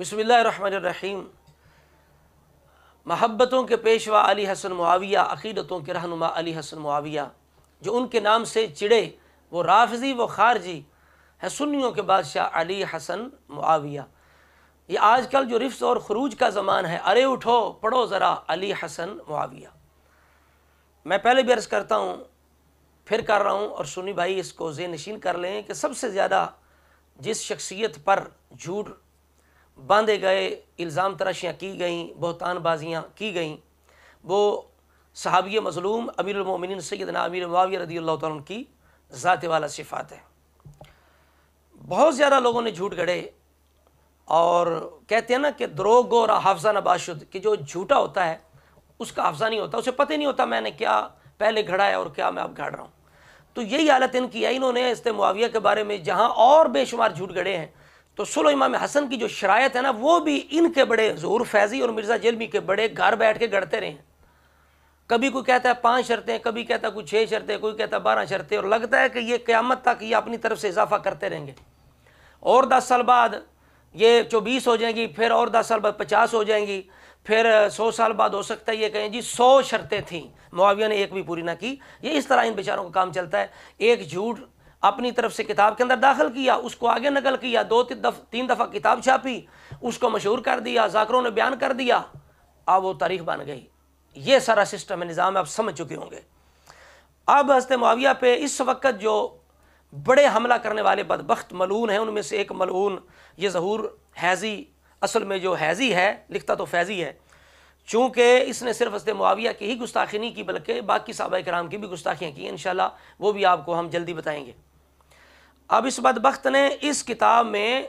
बसमीम महब्बतों के पेशवा अली हसन मुआविया अकीदतों के रहनुमा अली हसन मुआविया जो उनके नाम से चिड़े वो राफजी व खारजी है सुन्नियों के बादशाह अली हसन मुआविया ये आजकल जो रिफ्स और खरूज का ज़मान है अरे उठो पढ़ो ज़रा अली हसन मुआविया मैं पहले भी अर्ज़ करता हूँ फिर कर रहा हूँ और सुनी भाई इसको जे नशीन कर लें कि सबसे ज़्यादा जिस शख्सियत पर झूठ बांधे गए इल्ज़ाम तराशियाँ की गईं बहतानबाजियाँ की गईं वो सहाबी मजलूम अमीरमिन सैदना अमीर माविया रदी अल्लाह तुम की ज़ात वाला सिफात है बहुत ज़्यादा लोगों ने झूठ गढ़े और कहते हैं ना कि द्रोग और हाफजा नबाशुद कि जो झूठा होता है उसका हाफजा नहीं होता उसे पता ही नहीं होता मैंने क्या पहले घड़ा है और क्या मैं अब घड़ रहा हूँ तो यही हालत इनकी है इन्होंने इस्ते मुआविया के बारे में जहाँ और बेशुमार झूठ गढ़े हैं तो सुलो इमाम हसन की जो शरायत है ना वो भी इनके बड़े जहूर फैज़ी और मिर्ज़ा जलमी के बड़े घर बैठ के गढ़ते रहे हैं कभी कोई कहता है पाँच शर्तें कभी कहता है कोई छः शर्तें कोई कहता है बारह शर्तें और लगता है कि ये क़्यामत तक ये अपनी तरफ से इजाफा करते रहेंगे और दस साल बाद ये चौबीस हो जाएंगी फिर और दस साल बाद पचास हो जाएंगी फिर सौ साल बाद हो सकता है ये कहें जी सौ शर्तें थीं मुआविया ने एक भी पूरी ना की ये इस तरह इन बेचारों का काम चलता है एक झूठ अपनी तरफ से किताब के अंदर दाखिल किया उसको आगे नकल किया दो दफ, तीन दफ़ा किताब छापी उसको मशहूर कर दिया जाकरों ने बयान कर दिया अब वो तारीख बन गई ये सारा सिस्टम निज़ाम आप समझ चुके होंगे अब हंसते मुआविया पे इस वक्त जो बड़े हमला करने वाले बदबख्त मलून हैं उनमें से एक मलून ये जहूर हैज़ी असल में जो हैज़ी है लिखता तो फैज़ी है चूँकि इसने सिर्फ हंसते मुआविया की ही गुस्ताखी नहीं की बल्कि बाकी सहाबा कराम की भी गुस्ताखियाँ की इन वो भी आपको हम जल्दी बताएँगे अब इस बदबخت ने इस किताब में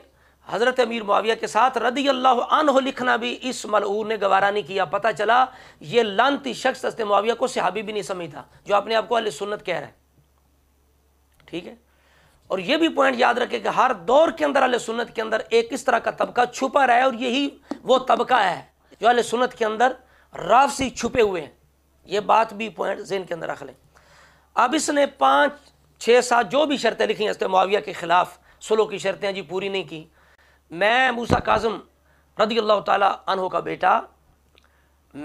हज़रत अमीर मुआविया के साथ रदी अल्लाह अनहो लिखना भी इस मलूर ने गवारा नहीं किया पता चला ये लानती शख्स हजरत मुआविया को सिहाबी भी नहीं समझता जो अपने आप को अल सुन्नत कह रहे हैं ठीक है और ये भी पॉइंट याद रखे कि हर दौर के अंदर अल सुन्नत के अंदर एक इस तरह का तबका छुपा रहा है और यही वो तबका है जो अल सुन्नत के अंदर रावसी छुपे हुए हैं ये बात भी पॉइंट जेन के अंदर रख लें अब इसने पाँच छः सात जो भी शर्तें लिखी हंसते माविया के ख़िलाफ़ सुलो की शर्तें जी पूरी नहीं की मैं मूसा काजम रदी अल्लाह तहों का बेटा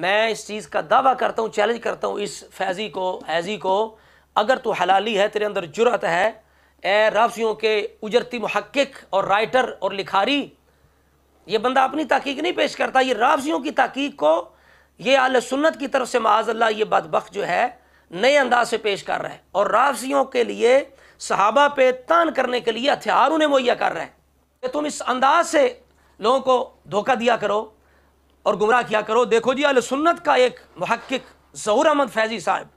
मैं इस चीज़ का दावा करता हूँ चैलेंज करता हूँ इस फैज़ी को हैज़ी को अगर तो हलाली है तेरे अंदर जुरत है ए राफियों के उजरती महक्क और राइटर और लिखारी ये बंदा अपनी तहकीक नहीं पेश करता ये राफियों की तहकीक को ये आल सुन्नत की तरफ से माज अल्लाह ये बदबक जो है नए अंदाज से पेश कर रहा है और राफजियों के लिए सहाबा पे तान करने के लिए हथियार उन्हें मुहैया कर रहा है कि तुम इस अंदाज से लोगों को धोखा दिया करो और गुमराह किया करो देखो जी अल सुन्नत का एक महक्क जहूर अहमद फैजी साहब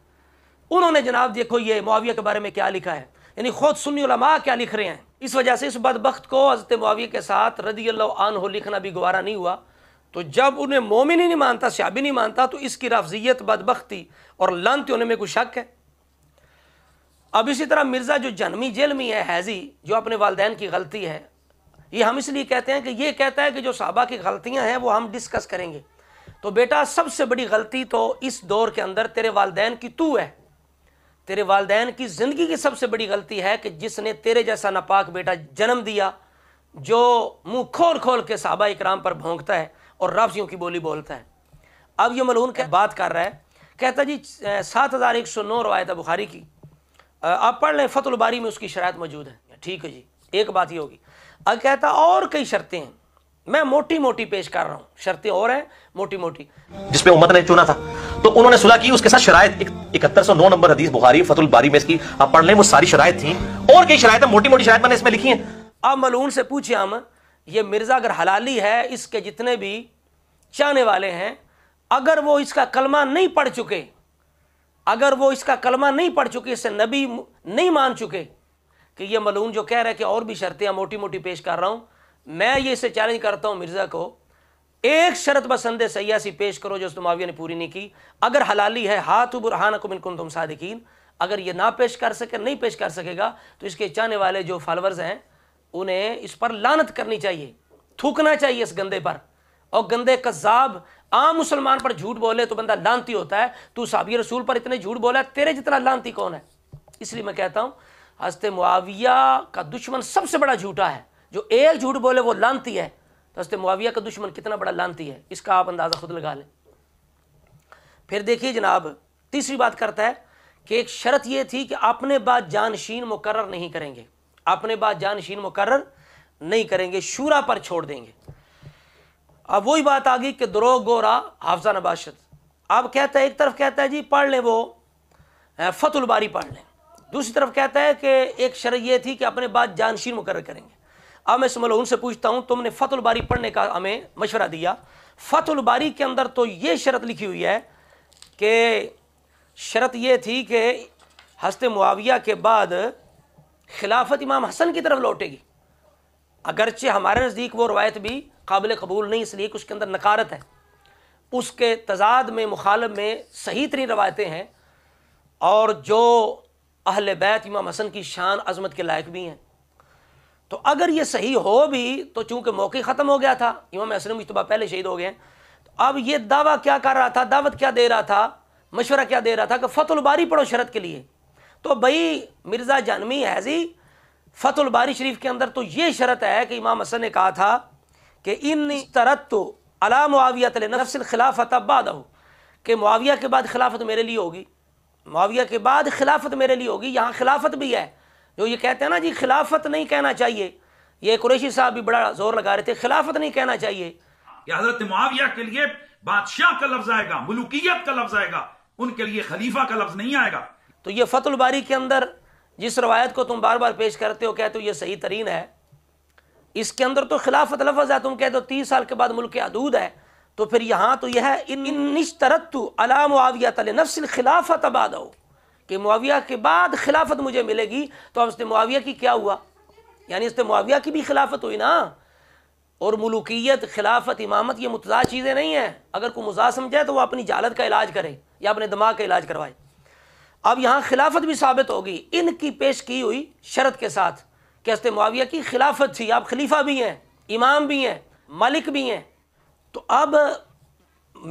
उन्होंने जनाब देखो ये मुआविया के बारे में क्या लिखा है यानी खुद सुन्नी क्या लिख रहे हैं इस वजह से इस बदबख्त को हजरत मुआविया के साथ रदी अल्लाह लिखना भी गुवारा नहीं हुआ तो जब उन्हें मोमिन ही नहीं मानता सियाबी नहीं मानता तो इसकी रफजियत बदबख्ती और लंत होने में कोई शक है अब इसी तरह मिर्ज़ा जो जन्मी जेल में है हैज़ी जो अपने वालदेन की गलती है ये हम इसलिए कहते हैं कि ये कहता है कि जो साहबा की गलतियाँ हैं वो हम डिस्कस करेंगे तो बेटा सबसे बड़ी गलती तो इस दौर के अंदर तेरे वालदेन की तू है तेरे वालदेन की ज़िंदगी की सबसे बड़ी गलती है कि जिसने तेरे जैसा नापाक बेटा जन्म दिया जो मुँह खोल खोल के साहबा इक्राम पर भोंकता है और राफियों की बोली बोलता है अब ये मलून क्या बात कर रहा है कहता जी सात हज़ार एक सौ नौ रवायत बुखारी की आप पढ़ लें फतलबारी में उसकी शरात मौजूद है ठीक है जी एक बात ही होगी अब कहता और कई शर्तें हैं मैं मोटी मोटी पेश कर रहा हूँ शर्तें और हैं मोटी मोटी जिसपे उम्मत ने चुना था तो उन्होंने सुना की उसके साथ शराय इकहत्तर सौ नौ नंबर हदीस बुखारी फतुल बारी में इसकी आप पढ़ लें वो सारी शराय थी और कई शराय मोटी मोटी शराय मैंने इसमें लिखी है आप मलून से पूछे हम ये मिर्ज़ा अगर हलाली है इसके जितने भी चाहने वाले हैं अगर वो इसका कलमा नहीं पढ़ चुके अगर वो इसका कलमा नहीं पढ़ चुके इसे नबी नहीं मान चुके कि ये मलून जो कह रहे हैं कि और भी शर्तें मोटी मोटी पेश कर रहा हूँ मैं ये इसे चैलेंज करता हूँ मिर्ज़ा को एक शरत बसंद सयासी पेश करो जो उस्तमाविया ने पूरी नहीं की अगर हलाली है हाथ बुरहान को मिनकुन तुम सादिकीन अगर ये ना पेश कर सके नहीं पेश कर सकेगा तो इसके चाहने वाले जो फॉलोअर्स हैं उन्हें इस पर लानत करनी चाहिए थूकना चाहिए इस गंदे पर और गंदे कज़ाब आम मुसलमान पर झूठ बोले तो बंदा लानती होता है तू साबी रसूल पर इतने झूठ बोला तेरे जितना लानती कौन है इसलिए मैं कहता हूँ हस्ते मुआविया का दुश्मन सबसे बड़ा झूठा है जो एक झूठ बोले वो लानती है तो हस्ते मुआविया का दुश्मन कितना बड़ा लानती है इसका आप अंदाज़ा खुद लगा लें फिर देखिए जनाब तीसरी बात करता है कि एक शर्त यह थी कि अपने बाद जानशीन मुकर नहीं करेंगे अपने बाद जानशीन मुकर नहीं करेंगे शूरा पर छोड़ देंगे अब वही बात आ गई कि द्रो गोरा हाफजा नबाशत अब कहता है एक तरफ कहता है जी पढ़ लें वो फतुलबारी पढ़ लें दूसरी तरफ कहता है कि एक शर्त यह थी कि अपने बाद जानशीन मुकर करेंगे अब मैं सुमल उनसे पूछता हूँ तुमने फतुलबारी पढ़ने का हमें मशवरा दिया फतुलबारी के अंदर तो ये शर्त लिखी हुई है कि शर्त यह थी कि हस्त मुआविया के बाद खिलाफत इमाम हसन की तरफ लौटेगी अगरचे हमारे नज़दीक वो रवायत भी काबिल कबूल नहीं इसलिए कि उसके अंदर नकारत है उसके तजाद में मुखालब में सही तरीन रवायतें हैं और जो अहल बैत इमाम हसन की शान अजमत के लायक भी हैं तो अगर ये सही हो भी तो चूँकि मौके ख़त्म हो गया था इमाम हसन मुशतबा पहले शहीद हो गए हैं तो अब ये दावा क्या कर रहा था दावत क्या दे रहा था मशवरा क्या दे रहा था कि बारी पढ़ो शरत के लिए तो भाई मिर्ज़ा जानवी हैज़ी फ़तुलबारी शरीफ के अंदर तो ये शरत है कि इमाम हसन ने कहा था कि इन तरत तो अला तले नफसिल खिलाफत अब्बाद हो कि मुआविया के बाद खिलाफत मेरे लिए होगी मुआविया के बाद खिलाफत मेरे लिए होगी यहाँ खिलाफत भी है जो ये कहते हैं ना जी खिलाफत नहीं कहना चाहिए ये कुरेशी साहब भी बड़ा जोर लगा रहे थे खिलाफत नहीं कहना चाहिए हजरत मुआविया के लिए बादशाह का लफ्ज आएगा मलुकियत का लफ्ज आएगा उनके लिए खलीफा का लफ्ज नहीं आएगा तो ये फतलबारी के अंदर जिस रवायत को तुम बार बार पेश करते हो कहते हो ये सही तरीन है इसके अंदर तो खिलाफत लफज है तुम कहते हो तीस साल के बाद मुल्क अदूद है तो फिर यहाँ तो यह है निश्तरतु अला मुआविया तले नफसिल खिलाफत आबाद हो कि मुआविया के बाद खिलाफत मुझे मिलेगी तो अब इसने मुआविया की क्या हुआ यानी इसने मुआविया की भी खिलाफत हुई ना और मलुकियत खिलाफत इमामत ये मुतजा चीज़ें नहीं हैं अगर कोई मुजा समझाए तो वह अपनी जालत का इलाज करे या अपने दिमाग का इलाज करवाए अब यहाँ खिलाफत भी साबित होगी इनकी पेश की हुई शरत के साथ कि मुआविया की खिलाफत थी आप खलीफा भी हैं इमाम भी हैं मलिक भी हैं तो अब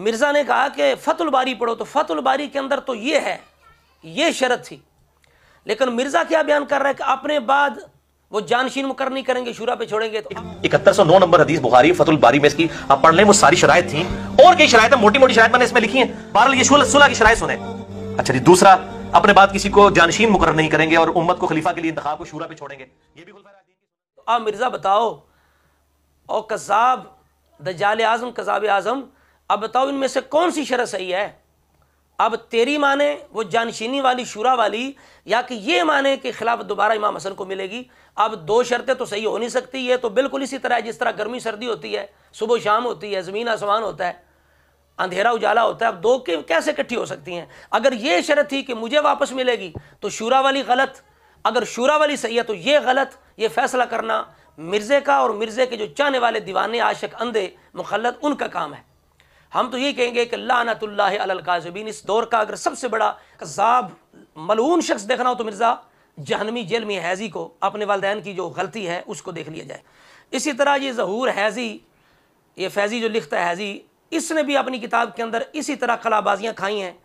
मिर्ज़ा ने कहा कि फतुल बारी पढ़ो तो फतुल बारी के अंदर तो ये है ये शरत थी लेकिन मिर्ज़ा क्या बयान कर रहा है कि अपने बाद वो जानशीन मुकर नहीं करेंगे शुरा पे छोड़ेंगे तो इकहत्तर सौ नौ नंबर हदीस बुखारी फतुल बारी में इसकी आप पढ़ लें वो सारी शराय थी और कई शराय मोटी मोटी शराय मैंने इसमें लिखी है बारह ये सुलह की शराय सुने अच्छा जी दूसरा अपने बात किसी को जानशीन मुकर नहीं करेंगे और उम्मत को खलीफा के लिए इंतखा को शूरा पे छोड़ेंगे ये भी आ मिर्ज़ा बताओ और कज़ाब जाल आज़म कज़ाब आज़म अब बताओ इनमें से कौन सी शरह सही है अब तेरी माने वो जानशीनी वाली शुरा वाली या कि ये माने के खिलाफ दोबारा इमाम हसन को मिलेगी अब दो शर्तें तो सही हो नहीं सकती ये तो बिल्कुल इसी तरह जिस तरह गर्मी सर्दी होती है सुबह शाम होती है ज़मीन आसमान होता है अंधेरा उजाला होता है अब दो के कैसे इकट्ठी हो सकती हैं अगर ये शर्त थी कि मुझे वापस मिलेगी तो शूरा वाली गलत अगर शूरा वाली सही है तो ये गलत ये फैसला करना मिर्ज़े का और मिर्ज़े के जो चाहने वाले दीवाने आशिक अंधे मुखलत उनका काम है हम तो ये कहेंगे कि लानतल्ला इस दौर का अगर सबसे बड़ा कसाब मलून शख्स देखना हो तो मिर्ज़ा जहनमी जेल में हैज़ी को अपने वालदेन की जो गलती है उसको देख लिया जाए इसी तरह ये जहूर हैज़ी ये फैज़ी जो लिखता है हैज़ी इसने भी अपनी किताब के अंदर इसी तरह कलाबाजियाँ खाई हैं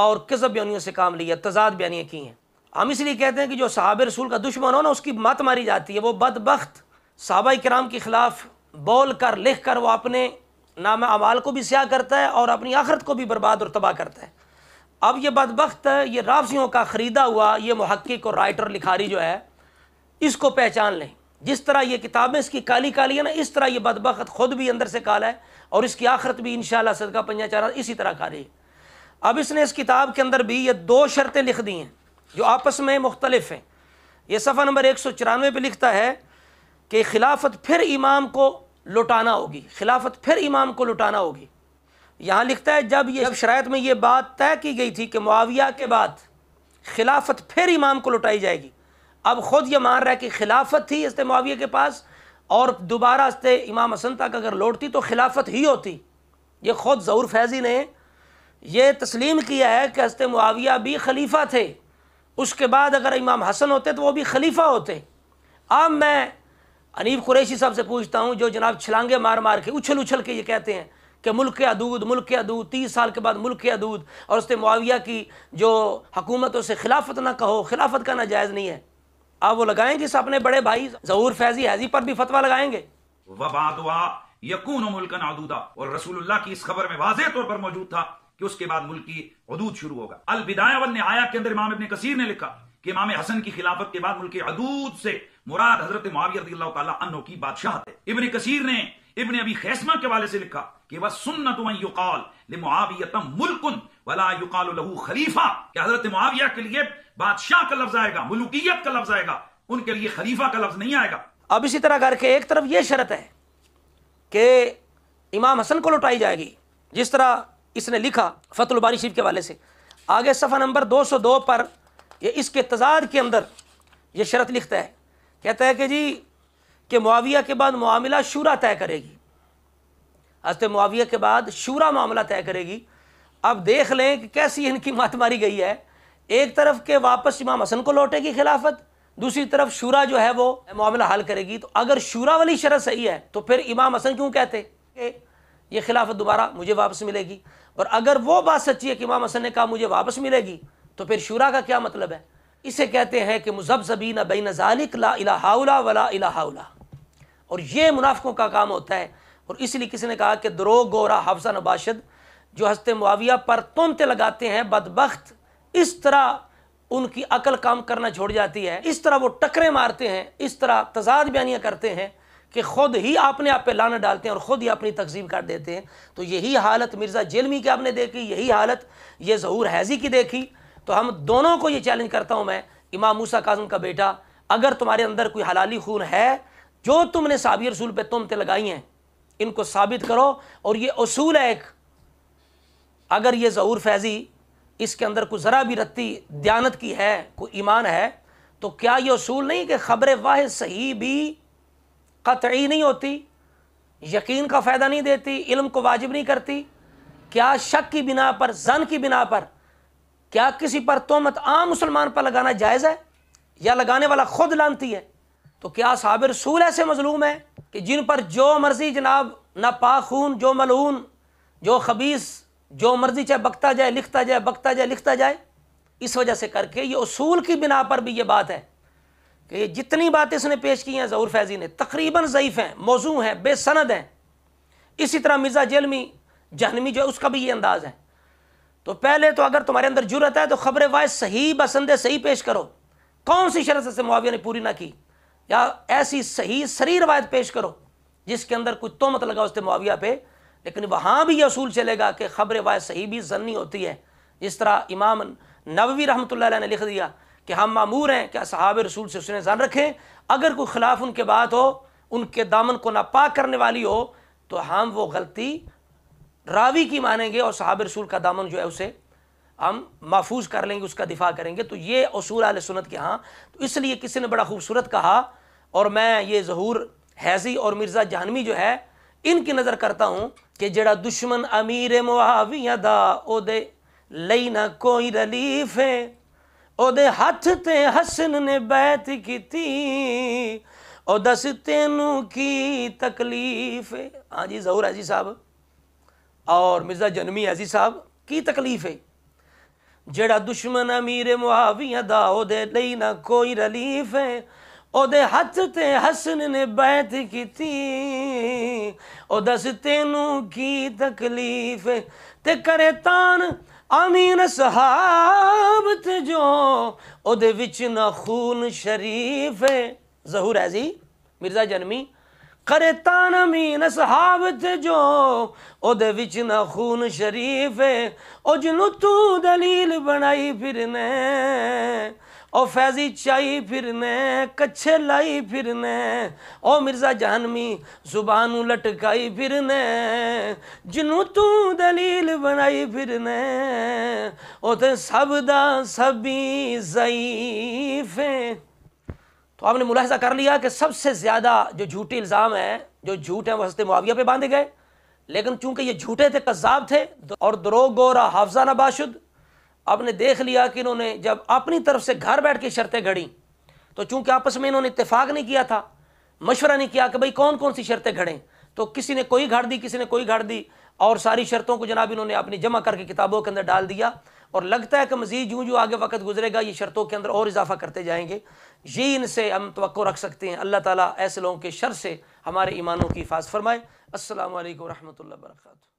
और किसब बयानियों से काम लिया तजाद बयानियाँ की हैं हम इसलिए कहते हैं कि जो साहब रसूल का दुश्मन हो ना उसकी मत मारी जाती है वो बदबख्त साहबा कराम के ख़िलाफ़ बोल कर लिख कर वो अपने नाम अमाल को भी स्याह करता है और अपनी आखरत को भी बर्बाद और तबाह करता है अब ये बदबख्त ये राफ़ियों का ख़रीदा हुआ ये महक्क और राइटर लिखारी जो है इसको पहचान लें जिस तरह ये किताबें इसकी काली काली है ना इस तरह ये बदबकत खुद भी अंदर से काला है और इसकी आखरत भी इन सदका पंजा चारा इसी तरह काली है अब इसने इस किताब के अंदर भी ये दो शर्तें लिख दी हैं जो आपस में मुख्तलफ हैं ये सफ़ा नंबर एक सौ चौरानवे पर लिखता है कि खिलाफत फिर इमाम को लुटाना होगी खिलाफत फिर इमाम को लुटाना होगी यहाँ लिखता है जब ये जब शरात में ये बात तय की गई थी कि मुआविया के बाद खिलाफत फिर इमाम को लुटाई जाएगी अब ख़ुद ये मान रहा है कि खिलाफत थी इसते माविया के पास और दोबारा इसते इमाम हसन तक अगर लौटती तो खिलाफत ही होती ये ख़ुद ज़हूर फैज़ी ने यह तस्लीम किया है कि हस्ते मुआविया भी खलीफा थे उसके बाद अगर इमाम हसन होते तो वह भी खलीफा होते अब मैं अनीब कुरैशी साहब से पूछता हूँ जो जनाब छलांगे मार मार के उछल उछल के ये कहते हैं कि मुल्क के अदूद मुल्क के अदूद तीस साल के बाद मुल्क के अदूद और उसने मुआविया की जो हकूमत उसे खिलाफत ना कहो खिलाफत का ना जायज़ नहीं है आप वो लगाएंगे जिस अपने बड़े भाई जहूर फैजी हैजी पर भी फतवा लगाएंगे यकून मुल्कन अदूदा और रसूलुल्लाह की इस खबर में वाजह तौर पर मौजूद था कि उसके बाद मुल्क की अदूद शुरू होगा अल बिदाया वन आया के अंदर इमाम इबन कसीर ने लिखा कि इमाम हसन की खिलाफत के बाद मुल्क अदूद से मुराद हजरत माविया की बादशाह थे इबन कसीर ने इबन अभी खैसमा के वाले से लिखा कि वह सुन्नत मुआवियतम मुल्कुन वला युकाल लहू खलीफा कि हजरत मुआविया के लिए बादशाह का लफ्ज आएगा मलुकियत का लफ्ज आएगा उनके लिए खलीफा का लफ्ज नहीं आएगा अब इसी तरह करके एक तरफ यह शरत है कि इमाम हसन को लौटाई जाएगी जिस तरह इसने लिखा फतुलबारी शरीफ के वाले से आगे सफ़ा नंबर 202 पर ये इसके तजाद के अंदर ये शरत लिखता है कहता है कि जी कि मुआविया के बाद मामला शूरा तय करेगी हजत मुआविया के बाद शूरा मामला तय करेगी अब देख लें कि कैसी इनकी मात मारी गई है एक तरफ के वापस इमाम हसन को लौटेगी खिलाफत दूसरी तरफ शूरा जो है वो मामला हल करेगी तो अगर शूरा वाली शरत सही है तो फिर इमाम हसन क्यों कहते कि ये खिलाफत दोबारा मुझे वापस मिलेगी और अगर वो बात सच्ची है कि इमाम हसन ने कहा मुझे वापस मिलेगी तो फिर शूरा का क्या मतलब है इसे कहते हैं कि मुजबजबी न बई नजालिक ला इलाहाउला वला इलाहाउला और ये मुनाफों का काम होता है और इसलिए किसी ने कहा कि द्रो गोरा हफ्सा नबाशद जो हस्त मुआविया पर तोमते लगाते हैं बदबخت इस तरह उनकी अकल काम करना छोड़ जाती है इस तरह वो टकरे मारते हैं इस तरह तजाद बयानियाँ करते हैं कि खुद ही आपने आप पे लाना डालते हैं और ख़ुद ही अपनी तकजीम कर देते हैं तो यही हालत मिर्ज़ा जेलमी की आपने देखी यही हालत ये जहूर हैज़ी की देखी तो हम दोनों को ये चैलेंज करता हूँ मैं इमाम मूसा काजम का बेटा अगर तुम्हारे अंदर कोई हलाली खून है जो तुमने साबिर रसूल पर तुमते लगाई हैं इनको साबित करो और ये असूल है एक अगर ये ज़ूर फैज़ी इसके अंदर कुछ ज़रा भी रत्ती दयानत की है कोई ईमान है तो क्या ये असूल नहीं कि ख़बर वाह सही भी कतई नहीं होती यकीन का फ़ायदा नहीं देती इल्म को वाजिब नहीं करती क्या शक की बिना पर जन की बिना पर क्या किसी पर तोहमत आम मुसलमान पर लगाना जायज़ है या लगाने वाला खुद लानती है तो क्या साबिर सूल ऐसे मजलूम है कि जिन पर जो मर्जी जनाब ना खून जो मलून जो खबीस जो मर्जी चाहे बकता जाए लिखता जाए बकता जाए लिखता जाए इस वजह से करके ये असूल की बिना पर भी ये बात है कि ये जितनी बातें इसने पेश की हैं जहूर फैज़ी ने तकरीबन ज़यीफ़ हैं मौजू हैं बेसंद हैं इसी तरह मिर्ज़ा जेलमी जहनमी जो है उसका भी ये अंदाज़ है तो पहले तो अगर तुम्हारे अंदर जरूरत है तो ख़बर वाय सही बसंद सही पेश करो कौन सी शरत से मुआविया ने पूरी ना की या ऐसी सही सरी रवायत पेश करो जिसके अंदर कुछ तोमत लगा उसके मुआविया पर लेकिन वहाँ भी यह असूल चलेगा कि खबर वाय सही भी जन्नी होती है जिस तरह इमाम नबी रहमत ने लिख दिया कि हम मामूर हैं क्या सहाब रसूल से उसने जन रखें अगर कोई खिलाफ उनके बात हो उनके दामन को नापाक करने वाली हो तो हम वो गलती रावी की मानेंगे और सहाब रसूल का दामन जो है उसे हम महफूज कर लेंगे उसका दिफा करेंगे तो ये असूल आल सुनत के यहाँ तो इसलिए किसी ने बड़ा खूबसूरत कहा और मैं ये जहूर हैजी और मिर्ज़ा जहनवी जो है इनकी नज़र करता हूँ कि जड़ा दुश्मन अमीर मुआविया दा ना कोई रलीफ है ओदे हथ ते हसन ने बैत की दस तेनू की तकलीफ है हाँ जी जहूर अजी साहब और मिर्ज़ा जनमी अजी साहब की तकलीफ है जड़ा दुश्मन अमीर मुआविया दा ओदे ना कोई रलीफ है ਉਹਦੇ ਹੱਥ ਤੇ ਹਸਨ ਨੇ ਬੈਤ ਕੀਤੀ ਉਹ ਦੱਸ ਤੈਨੂੰ ਕੀ ਤਕਲੀਫ ਤੇ ਕਰੇ ਤਾਨ ਅਮੀਨ ਸਹਾਬ ਤੇ ਜੋ ਉਹਦੇ ਵਿੱਚ ਨਾ ਖੂਨ ਸ਼ਰੀਫ ਹੈ ਜ਼ਹੂਰ ਹੈ ਜੀ ਮਿਰਜ਼ਾ ਜਨਮੀ ਕਰੇ ਤਾਨ ਅਮੀਨ ਸਹਾਬ ਤੇ ਜੋ ਉਹਦੇ ਵਿੱਚ ਨਾ ਖੂਨ ਸ਼ਰੀਫ ਹੈ ਉਹ ਜਿਹਨੂੰ ਤੂੰ ਦਲੀਲ ਬਣਾਈ ਫਿਰਨੇ ओ फैजी चाई फिरने कच्छे लाई फिरने ओ मिर्जा जानमी जुबानू लटकाई फिरने जिनू तू दलील बनाई फिरने ओ ते सब दा सभी जईफे तो आपने मुलाहजा कर लिया कि सबसे ज़्यादा जो झूठे इल्ज़ाम है जो झूठ है वह हंसते मुआविया पे बांधे गए लेकिन चूंकि ये झूठे थे कज़ाब थे और दरोगोर हाफजा नबाशुद आपने देख लिया कि इन्होंने जब अपनी तरफ से घर बैठ के शर्तें घड़ी तो चूंकि आपस में इन्होंने इतफाक़ नहीं किया था मशवरा नहीं किया कि भाई कौन कौन सी शर्तें घड़ें तो किसी ने कोई घाट दी किसी ने कोई घाट दी और सारी शर्तों को जनाब इन्होंने अपनी जमा करके किताबों के अंदर डाल दिया और लगता है कि मज़ीद जूँ जो आगे वक्त गुजरेगा ये शर्तों के अंदर और इजाफा करते जाएंगे ये इनसे हम तो रख सकते हैं अल्लाह ताली ऐसे लोगों के शर से हमारे ईमानों की हिफाज फरमाए असल वरहमल वर्का